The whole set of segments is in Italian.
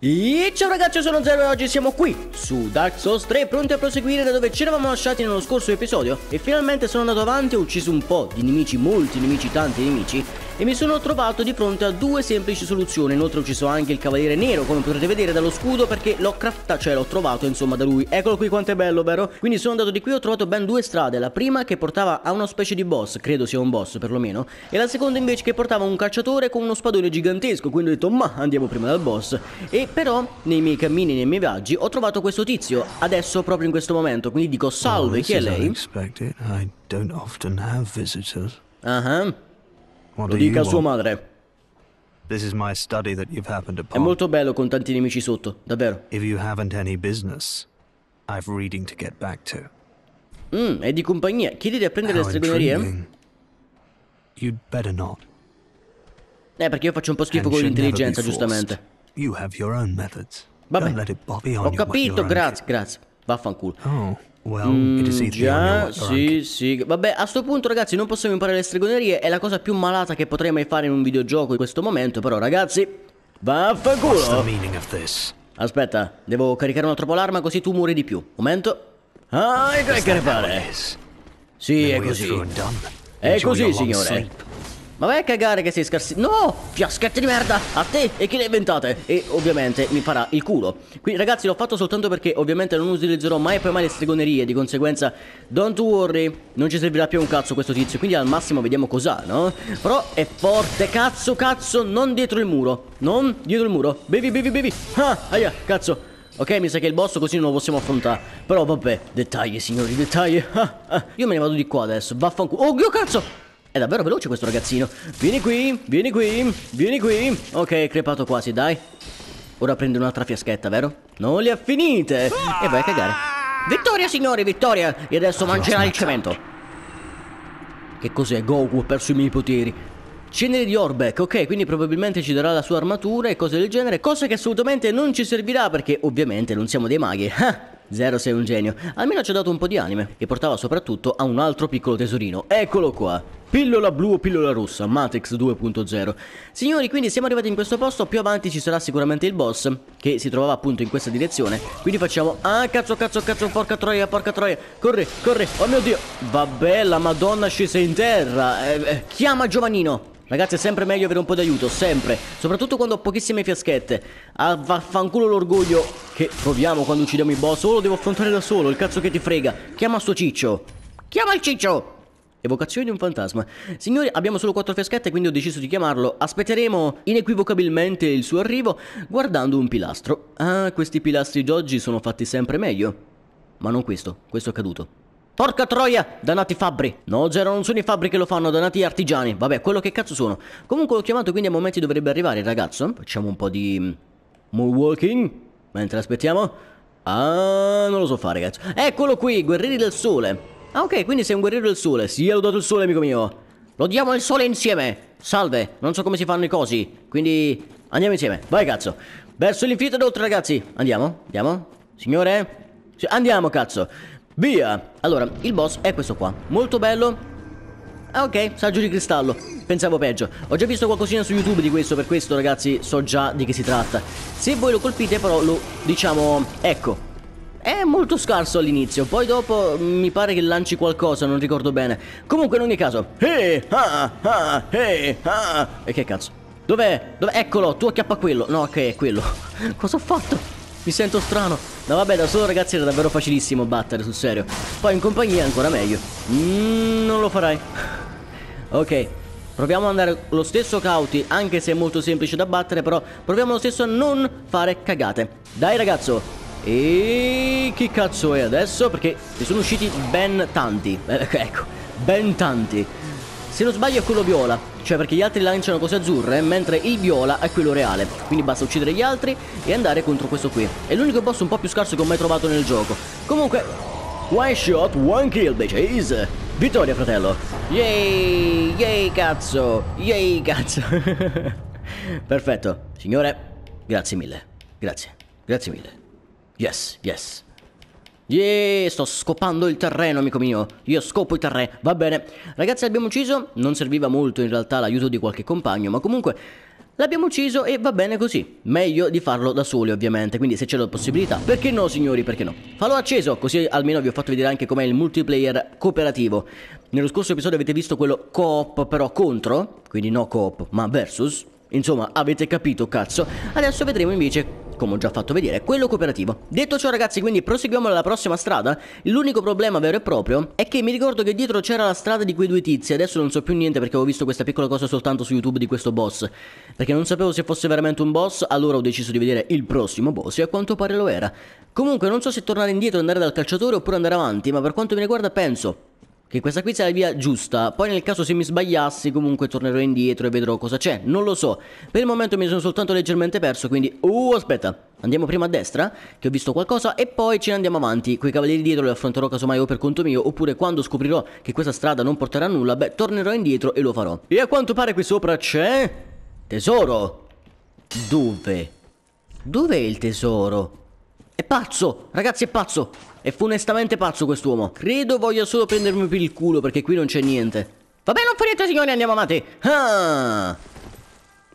E ciao ragazzi, io sono Zero e oggi siamo qui su Dark Souls 3 pronti a proseguire da dove ci eravamo lasciati nello scorso episodio e finalmente sono andato avanti ho ucciso un po' di nemici, molti nemici, tanti nemici e mi sono trovato di fronte a due semplici soluzioni. Inoltre ho ucciso anche il cavaliere nero, come potrete vedere dallo scudo, perché l'ho craftato, cioè l'ho trovato insomma da lui. Eccolo qui quanto è bello, vero? Quindi sono andato di qui ho trovato ben due strade. La prima che portava a una specie di boss, credo sia un boss perlomeno, e la seconda invece che portava a un cacciatore con uno spadone gigantesco. Quindi ho detto, ma andiamo prima dal boss. E però, nei miei cammini, nei miei viaggi, ho trovato questo tizio, adesso proprio in questo momento. Quindi dico, salve, chi è lei? Uh -huh. Lo dica a sua madre. È molto bello con tanti nemici sotto, davvero. Mmm, è di compagnia. Chiedete a prendere How le stregonerie? Eh, perché io faccio un po' schifo And con l'intelligenza, giustamente. You Vabbè, ho capito, grazie, grazie. Vaffanculo. Oh. Well, mm, già, sì, sì. Vabbè, a sto punto, ragazzi, non possiamo imparare le stregonerie. È la cosa più malata che potrei mai fare in un videogioco in questo momento. Però, ragazzi, vaffanculo. Aspetta, devo caricare un altro così tu muori di più. Momento. Ah, e che fare? Sì, è così. È così, signore. Ma vai a cagare che sei scarsi... No! Fiaschette di merda! A te! E chi le inventate? E ovviamente mi farà il culo. Qui ragazzi l'ho fatto soltanto perché ovviamente non utilizzerò mai e poi mai le stregonerie. Di conseguenza, don't worry, non ci servirà più un cazzo questo tizio. Quindi al massimo vediamo cos'ha, no? Però è forte, cazzo, cazzo, non dietro il muro. Non dietro il muro. Bevi, bevi, bevi. Ah, aia, cazzo. Ok, mi sa che è il boss così non lo possiamo affrontare. Però vabbè, dettagli signori, dettagli. Ah, ah. Io me ne vado di qua adesso, vaffanculo. Oh, mio cazzo! È davvero veloce questo ragazzino. Vieni qui, vieni qui, vieni qui. Ok, crepato quasi, dai. Ora prende un'altra fiaschetta, vero? Non le ha finite! E vai a cagare. Vittoria, signori, vittoria! E adesso mangerà il cemento. Che cos'è? Goku ha perso i miei poteri. Cenere di Orbeck, ok, quindi probabilmente ci darà la sua armatura e cose del genere, cosa che assolutamente non ci servirà perché ovviamente non siamo dei maghi. Ah, Zero sei un genio. Almeno ci ha dato un po' di anime. E portava soprattutto a un altro piccolo tesorino. Eccolo qua. Pillola blu o pillola rossa, Matrix 2.0. Signori, quindi siamo arrivati in questo posto, più avanti ci sarà sicuramente il boss, che si trovava appunto in questa direzione. Quindi facciamo... Ah, cazzo, cazzo, cazzo, porca troia, porca troia. Corri, corri, oh mio Dio. Vabbè, la madonna scesa in terra. Eh, eh, chiama Giovannino. Ragazzi è sempre meglio avere un po' d'aiuto, sempre Soprattutto quando ho pochissime fiaschette Ah vaffanculo l'orgoglio Che proviamo quando uccidiamo i boss Oh lo devo affrontare da solo, il cazzo che ti frega Chiama sto ciccio Chiama il ciccio Evocazione di un fantasma. Signori, abbiamo solo quattro fiaschette, quindi ho deciso di chiamarlo. Aspetteremo inequivocabilmente il suo arrivo guardando un pilastro. Ah, questi pilastri di oggi sono fatti sempre meglio. Ma non questo, questo è caduto. Porca troia, danati fabbri. No, Zero, non sono i fabbri che lo fanno, danati artigiani. Vabbè, quello che cazzo sono. Comunque l'ho chiamato, quindi a momenti dovrebbe arrivare il ragazzo. Facciamo un po' di... Mm, more walking. Mentre aspettiamo. Ah, non lo so fare, ragazzi. Eccolo qui, guerrieri del sole. Ah, ok, quindi sei un guerriero del sole. Sì, l'ho dato il sole, amico mio. Lo diamo il sole insieme. Salve, non so come si fanno i cosi. Quindi andiamo insieme. Vai, cazzo. Verso l'infinito d'oltre, ragazzi. Andiamo, andiamo. Signore? Andiamo, cazzo. Via! Allora, il boss è questo qua. Molto bello. Ah ok, saggio di cristallo. Pensavo peggio. Ho già visto qualcosina su YouTube di questo, per questo ragazzi so già di che si tratta. Se voi lo colpite però lo, diciamo, ecco. È molto scarso all'inizio, poi dopo mm, mi pare che lanci qualcosa, non ricordo bene. Comunque in ogni caso... Hey, eh, ah, ah, hey, eh, ah. E che cazzo? Dov'è? Dov'è? Eccolo, tu acchiappa quello. No, ok, è quello. Cosa ho fatto? mi sento strano. No vabbè, da solo ragazzi era davvero facilissimo battere, sul serio. Poi in compagnia è ancora meglio. Mm, non lo farai. ok, proviamo ad andare lo stesso cauti, anche se è molto semplice da battere, però proviamo lo stesso a non fare cagate. Dai ragazzo. E che cazzo è adesso? Perché ne sono usciti ben tanti. Eh, ecco, ben tanti. Se non sbaglio è quello viola. Cioè perché gli altri lanciano cose azzurre, mentre il viola è quello reale. Quindi basta uccidere gli altri e andare contro questo qui. È l'unico boss un po' più scarso che ho mai trovato nel gioco. Comunque, one shot, one kill, bitches! Vittoria, fratello! Yay! Yay, cazzo! Yay, cazzo! Perfetto. Signore, grazie mille. Grazie. Grazie mille. Yes, yes. Yeah, sto scopando il terreno, amico mio. Io scopo il terreno. Va bene. Ragazzi, l'abbiamo ucciso. Non serviva molto in realtà l'aiuto di qualche compagno, ma comunque l'abbiamo ucciso e va bene così. Meglio di farlo da soli, ovviamente. Quindi se c'è la possibilità, perché no, signori, perché no? Fallo acceso, così almeno vi ho fatto vedere anche com'è il multiplayer cooperativo. Nello scorso episodio avete visto quello coop però contro, quindi no coop, ma versus. Insomma, avete capito, cazzo. Adesso vedremo invece come ho già fatto vedere, quello cooperativo. Detto ciò ragazzi, quindi proseguiamo alla prossima strada. L'unico problema vero e proprio è che mi ricordo che dietro c'era la strada di quei due tizi, adesso non so più niente perché avevo visto questa piccola cosa soltanto su YouTube di questo boss. Perché non sapevo se fosse veramente un boss, allora ho deciso di vedere il prossimo boss e a quanto pare lo era. Comunque non so se tornare indietro andare dal calciatore oppure andare avanti, ma per quanto mi riguarda penso che questa qui sia la via giusta, poi nel caso se mi sbagliassi comunque tornerò indietro e vedrò cosa c'è, non lo so. Per il momento mi sono soltanto leggermente perso, quindi... Uh, aspetta, Andiamo prima a destra, che ho visto qualcosa, e poi ce ne andiamo avanti. Quei cavalieri dietro li affronterò casomai o per conto mio, oppure quando scoprirò che questa strada non porterà a nulla, beh, tornerò indietro e lo farò. E a quanto pare qui sopra c'è... Tesoro! Dove? Dov'è il tesoro? È pazzo! Ragazzi, è pazzo! È funestamente pazzo quest'uomo. Credo voglia solo prendermi per il culo perché qui non c'è niente. Va bene, non fa niente signori, andiamo avanti. Ah!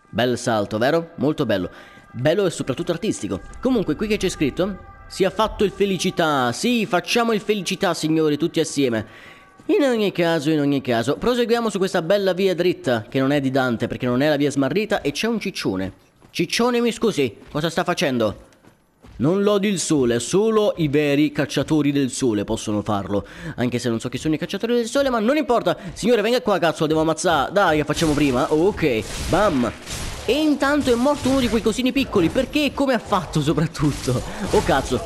Bel salto, vero? Molto bello. Bello e soprattutto artistico. Comunque, qui che c'è scritto? Si è fatto il felicità. Sì, facciamo il felicità, signori, tutti assieme. In ogni caso, in ogni caso, proseguiamo su questa bella via dritta, che non è di Dante, perché non è la via smarrita, e c'è un ciccione. Ciccione, mi scusi, cosa sta facendo? Non lodi il sole, solo i veri cacciatori del sole possono farlo. Anche se non so chi sono i cacciatori del sole, ma non importa. Signore, venga qua, cazzo, devo ammazzare. Dai, che facciamo prima? Ok, bam. E intanto è morto uno di quei cosini piccoli. Perché e come ha fatto, soprattutto? Oh, cazzo.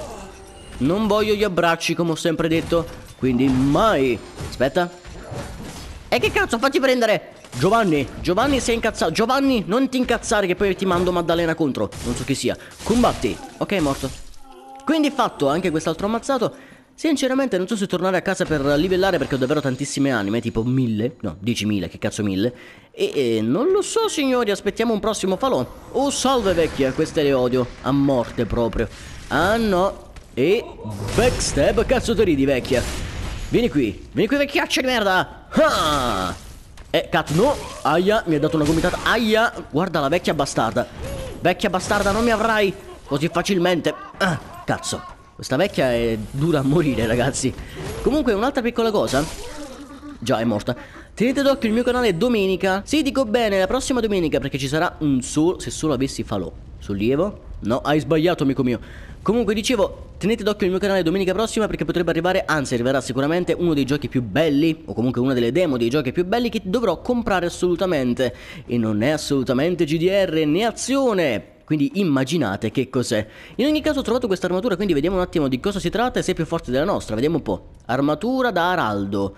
Non voglio gli abbracci, come ho sempre detto. Quindi mai. Aspetta. E che cazzo, fatti prendere! Giovanni, Giovanni sei incazzato. Giovanni, non ti incazzare che poi ti mando Maddalena contro. Non so chi sia. Combatti. Ok, è morto. Quindi fatto, anche quest'altro ammazzato. Sinceramente non so se tornare a casa per livellare perché ho davvero tantissime anime, tipo mille, no, diecimila, che cazzo mille. E, e non lo so signori, aspettiamo un prossimo falò. Oh salve vecchia, queste le odio, a morte proprio. Ah no, e backstab, cazzo te ridi vecchia. Vieni qui, vieni qui vecchiaccia di merda! Ah! Eh, cazzo, no! Aia, mi ha dato una gomitata. Aia! Guarda la vecchia bastarda. Vecchia bastarda, non mi avrai così facilmente. Ah, cazzo. Questa vecchia è dura a morire, ragazzi. Comunque, un'altra piccola cosa. Già, è morta. Tenete d'occhio il mio canale domenica. Sì, dico bene, la prossima domenica, perché ci sarà un solo, se solo avessi falò. Sollievo? No, hai sbagliato, amico mio. Comunque, dicevo, Tenete d'occhio il mio canale domenica prossima perché potrebbe arrivare, anzi arriverà sicuramente uno dei giochi più belli o comunque una delle demo dei giochi più belli che dovrò comprare assolutamente e non è assolutamente GDR né azione quindi immaginate che cos'è. In ogni caso ho trovato questa armatura, quindi vediamo un attimo di cosa si tratta e se è più forte della nostra, vediamo un po'. Armatura da araldo.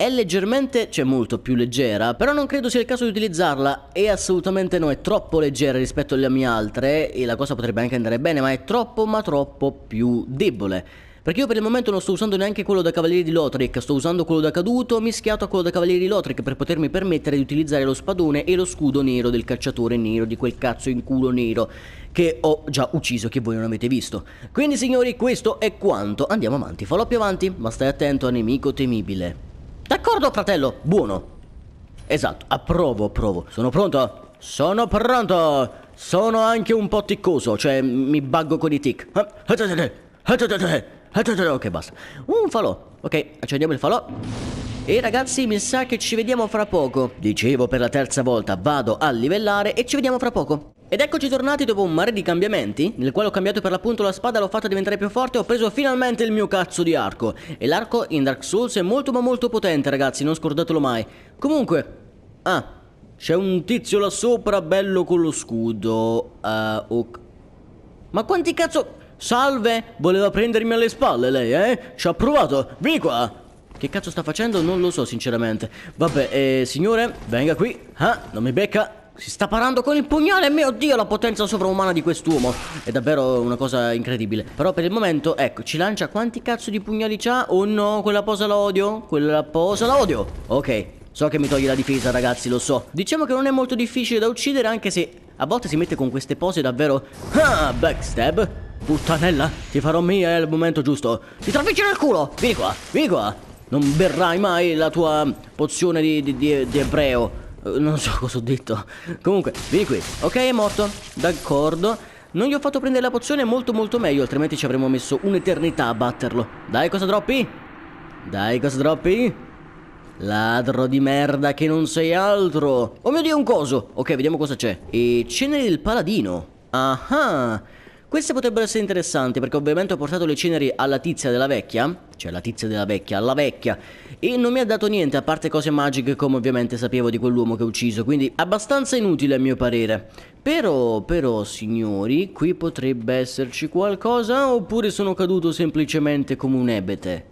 È leggermente, cioè molto più leggera, però non credo sia il caso di utilizzarla e assolutamente no, è troppo leggera rispetto alle mie altre e la cosa potrebbe anche andare bene, ma è troppo ma troppo più debole. Perché io per il momento non sto usando neanche quello da Cavalieri di Lothric, sto usando quello da Caduto mischiato a quello da Cavalieri di Lothric per potermi permettere di utilizzare lo spadone e lo scudo nero del cacciatore nero, di quel cazzo in culo nero che ho già ucciso che voi non avete visto. Quindi signori questo è quanto, andiamo avanti, fallo più avanti, ma stai attento a nemico temibile. D'accordo, fratello? Buono. Esatto, approvo, approvo. Sono pronto? Sono pronto! Sono anche un po' ticcoso, cioè mi buggo con i tic. Ok, basta. Un falò. Ok, accendiamo il falò. E ragazzi, mi sa che ci vediamo fra poco. Dicevo per la terza volta, vado a livellare e ci vediamo fra poco. Ed eccoci tornati dopo un mare di cambiamenti, nel quale ho cambiato per l'appunto la spada, l'ho fatta diventare più forte e ho preso finalmente il mio cazzo di arco. E l'arco in Dark Souls è molto ma molto potente ragazzi, non scordatelo mai. Comunque, ah, c'è un tizio là sopra bello con lo scudo. Uh, ok. Ma quanti cazzo... Salve, voleva prendermi alle spalle lei, eh? Ci ha provato, vieni qua! Che cazzo sta facendo? Non lo so sinceramente. Vabbè, eh, signore, venga qui. Ah, non mi becca. Si sta parando con il pugnale, mio dio, la potenza sovraumana di quest'uomo. È davvero una cosa incredibile. Però per il momento, ecco, ci lancia quanti cazzo di pugnali c'ha? Oh no, quella posa la odio. Quella posa la odio. Ok, so che mi toglie la difesa, ragazzi, lo so. Diciamo che non è molto difficile da uccidere, anche se a volte si mette con queste pose davvero... Ah, backstab. Puttanella, ti farò mia al momento giusto. Ti trafficino il culo. Vieni qua, vieni qua. Non berrai mai la tua pozione di, di, di, di ebreo. Eh, non so cosa ho detto. Comunque, vieni qui. Ok, è morto. D'accordo. Non gli ho fatto prendere la pozione molto molto meglio, altrimenti ci avremmo messo un'eternità a batterlo. Dai, cosa droppi? Dai, cosa droppi? Ladro di merda che non sei altro. Oh mio Dio, un coso. Ok, vediamo cosa c'è. E ceneri del paladino. Ah Queste potrebbero essere interessanti perché ovviamente ho portato le ceneri alla tizia della vecchia cioè la tizia della vecchia alla vecchia, e non mi ha dato niente a parte cose magiche come ovviamente sapevo di quell'uomo che ho ucciso, quindi abbastanza inutile a mio parere. Però, però, signori, qui potrebbe esserci qualcosa oppure sono caduto semplicemente come un ebete?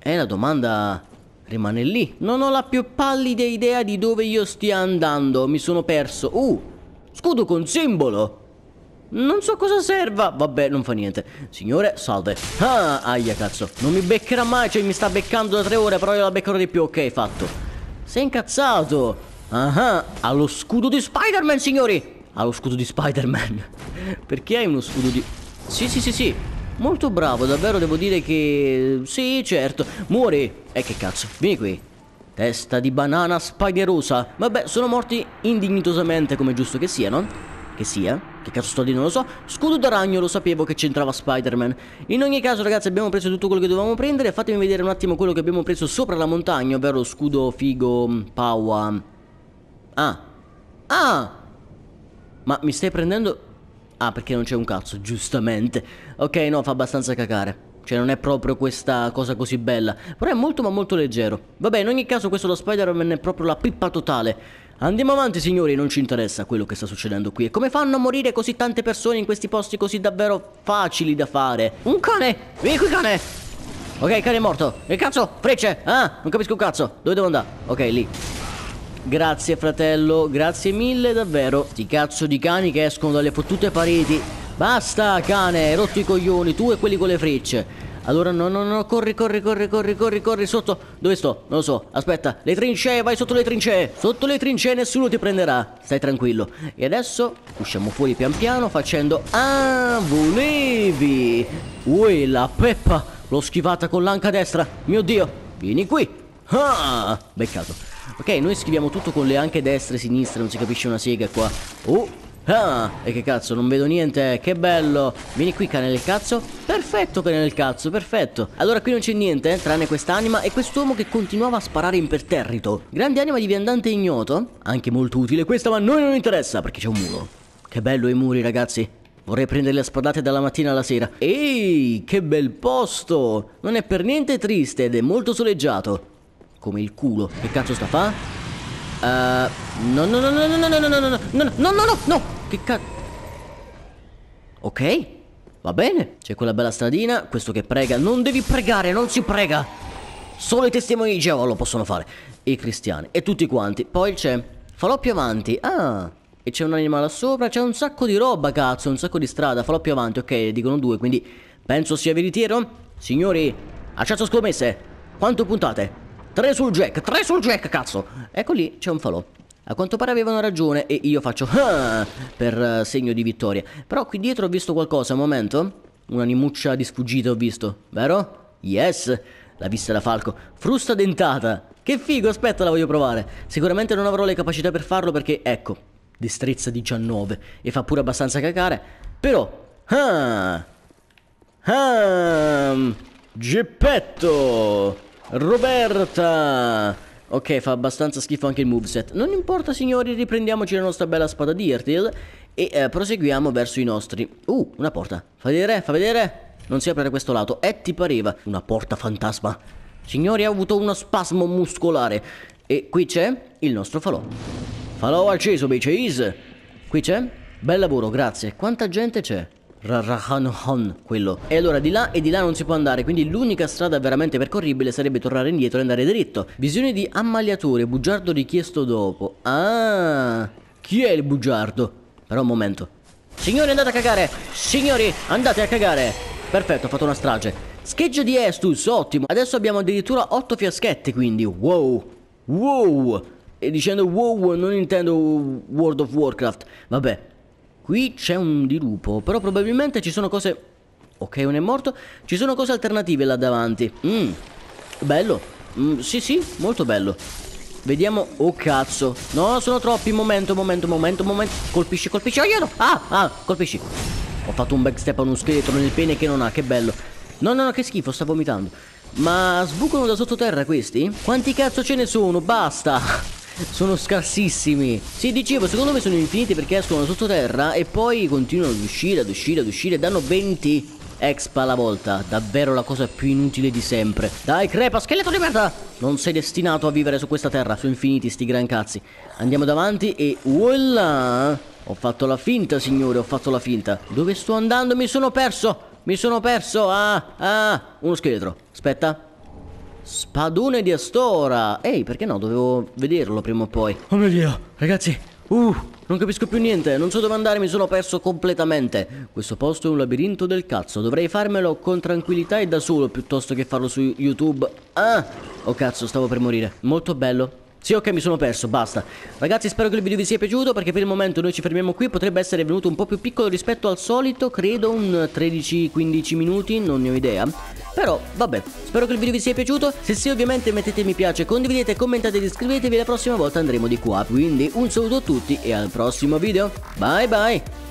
E eh, la domanda rimane lì. Non ho la più pallida idea di dove io stia andando, mi sono perso. Uh, scudo con simbolo! Non so cosa serva. Vabbè, non fa niente. Signore, salve. Ah, aia cazzo. Non mi beccherà mai, cioè mi sta beccando da tre ore, però io la beccherò di più. Ok, fatto. Sei incazzato. Ah, allo scudo di Spider-Man, signori. Allo scudo di Spider-Man. Perché hai uno scudo di... Sì, sì, sì, sì. Molto bravo, davvero devo dire che... Sì, certo. Muori. E eh, che cazzo. Vieni qui. Testa di banana spagherosa Vabbè, sono morti indignitosamente, come giusto che sia, no? Che sia. Che cazzo sto di non lo so. Scudo da ragno, lo sapevo che c'entrava Spider-Man. In ogni caso, ragazzi, abbiamo preso tutto quello che dovevamo prendere. Fatemi vedere un attimo quello che abbiamo preso sopra la montagna, ovvero scudo, figo, mm, paua. Ah. Ah! Ma mi stai prendendo... Ah, perché non c'è un cazzo, giustamente. Ok, no, fa abbastanza cacare. Cioè non è proprio questa cosa così bella Però è molto ma molto leggero Vabbè in ogni caso questo lo Spider-Man è proprio la pippa totale Andiamo avanti signori, non ci interessa quello che sta succedendo qui e come fanno a morire così tante persone in questi posti così davvero facili da fare. Un cane! Vieni qui cane! Ok, cane è morto. E cazzo, frecce! Ah, non capisco un cazzo. Dove devo andare? Ok, lì. Grazie fratello, grazie mille davvero. Sti cazzo di cani che escono dalle fottute pareti. Basta cane, rotti i coglioni, tu e quelli con le frecce. Allora no, no, no, corri, corri, corri, corri, corri, corri, sotto. Dove sto? Non lo so. Aspetta, le trincee, vai sotto le trincee. Sotto le trincee nessuno ti prenderà. Stai tranquillo. E adesso usciamo fuori pian piano facendo... Ah, volevi! Ui, la peppa! L'ho schivata con l'anca destra. Mio Dio, vieni qui. Ah, beccato. Ok, noi schiviamo tutto con le anche destre e sinistre, non si capisce una sega qua. Oh, Ah, e che cazzo, non vedo niente, che bello Vieni qui cane del cazzo Perfetto cane del cazzo, perfetto Allora qui non c'è niente, eh, tranne quest'anima e quest'uomo che continuava a sparare imperterrito Grande anima di viandante ignoto Anche molto utile questa, ma a noi non interessa perché c'è un muro Che bello i muri ragazzi Vorrei prenderle a spadate dalla mattina alla sera. Ehi, che bel posto! Non è per niente triste ed è molto soleggiato. Come il culo. Che cazzo sta a fa? no, no, no, no, no, no, no, no, no, no, no, no, no, no, no, no, che cazzo. Ok, va bene, c'è quella bella stradina, questo che prega, non devi pregare, non si prega. Solo i testimoni di Geova lo possono fare, i cristiani e tutti quanti. Poi c'è, falò più avanti, ah, e c'è un'anima là sopra, c'è un sacco di roba, cazzo, un sacco di strada, falò più avanti, ok, dicono due, quindi penso sia veritiero. Signori, acciaccio scommesse, quanto puntate? 3 sul jack, 3 sul jack, cazzo. Ecco lì, c'è un falò. A quanto pare avevano ragione e io faccio ah! per eh, segno di vittoria. Però qui dietro ho visto qualcosa, un momento. Un'animuccia di sfuggita ho visto, vero? Yes, la vista da falco. Frusta dentata. Che figo, aspetta, la voglio provare. Sicuramente non avrò le capacità per farlo perché, ecco, destrezza 19 e fa pure abbastanza cacare. Però, ah, ah, geppetto. Roberta! Ok, fa abbastanza schifo anche il moveset. Non importa, signori, riprendiamoci la nostra bella spada di Irtil e eh, proseguiamo verso i nostri... Uh, una porta. Fa vedere, fa vedere. Non si apre da questo lato. E eh, ti pareva. Una porta fantasma. Signori, ha avuto uno spasmo muscolare. E qui c'è il nostro falò. Falò acceso, baby Qui c'è? Bel lavoro, grazie. Quanta gente c'è? Rahanhon, quello. E allora di là e di là non si può andare, quindi l'unica strada veramente percorribile sarebbe tornare indietro e andare dritto. Visione di ammaliatore, bugiardo richiesto dopo. Ah, chi è il bugiardo? Però un momento. Signori andate a cagare! Signori andate a cagare! Perfetto, ho fatto una strage. Scheggio di Estus, ottimo. Adesso abbiamo addirittura 8 fiaschette, quindi wow. Wow. E dicendo wow non intendo World of Warcraft. Vabbè, Qui c'è un dirupo, però probabilmente ci sono cose... Ok, uno è morto. Ci sono cose alternative là davanti. Mmm, Bello. Mm, sì, sì, molto bello. Vediamo... Oh, cazzo. No, sono troppi. Momento, momento, momento, momento. Colpisci, colpisci. Aiuto! Ah, ah, colpisci. Ho fatto un backstep a uno scheletro nel pene che non ha. Che bello. No, no, no, che schifo. Sta vomitando. Ma sbucano da sottoterra questi? Quanti cazzo ce ne sono? Basta sono scarsissimi. Sì, dicevo, secondo me sono infiniti perché escono sottoterra e poi continuano ad uscire, ad uscire, ad uscire. Danno 20 expa alla volta. Davvero la cosa più inutile di sempre. Dai, crepa, scheletro di merda! Non sei destinato a vivere su questa terra. Sono infiniti sti gran cazzi. Andiamo davanti e... Voilà! Ho fatto la finta, signore, ho fatto la finta. Dove sto andando? Mi sono perso! Mi sono perso! Ah, ah! Uno scheletro. Aspetta. Spadone di Astora. Ehi, perché no? Dovevo vederlo prima o poi. Oh mio Dio, ragazzi. Uh, non capisco più niente, non so dove andare, mi sono perso completamente. Questo posto è un labirinto del cazzo, dovrei farmelo con tranquillità e da solo piuttosto che farlo su YouTube. Ah, oh cazzo, stavo per morire. Molto bello, sì, ok, mi sono perso, basta. Ragazzi, spero che il video vi sia piaciuto, perché per il momento noi ci fermiamo qui. Potrebbe essere venuto un po' più piccolo rispetto al solito, credo un 13-15 minuti, non ne ho idea. Però, vabbè, spero che il video vi sia piaciuto. Se sì, ovviamente mettete mi piace, condividete, commentate ed iscrivetevi. La prossima volta andremo di qua. Quindi, un saluto a tutti e al prossimo video. Bye bye!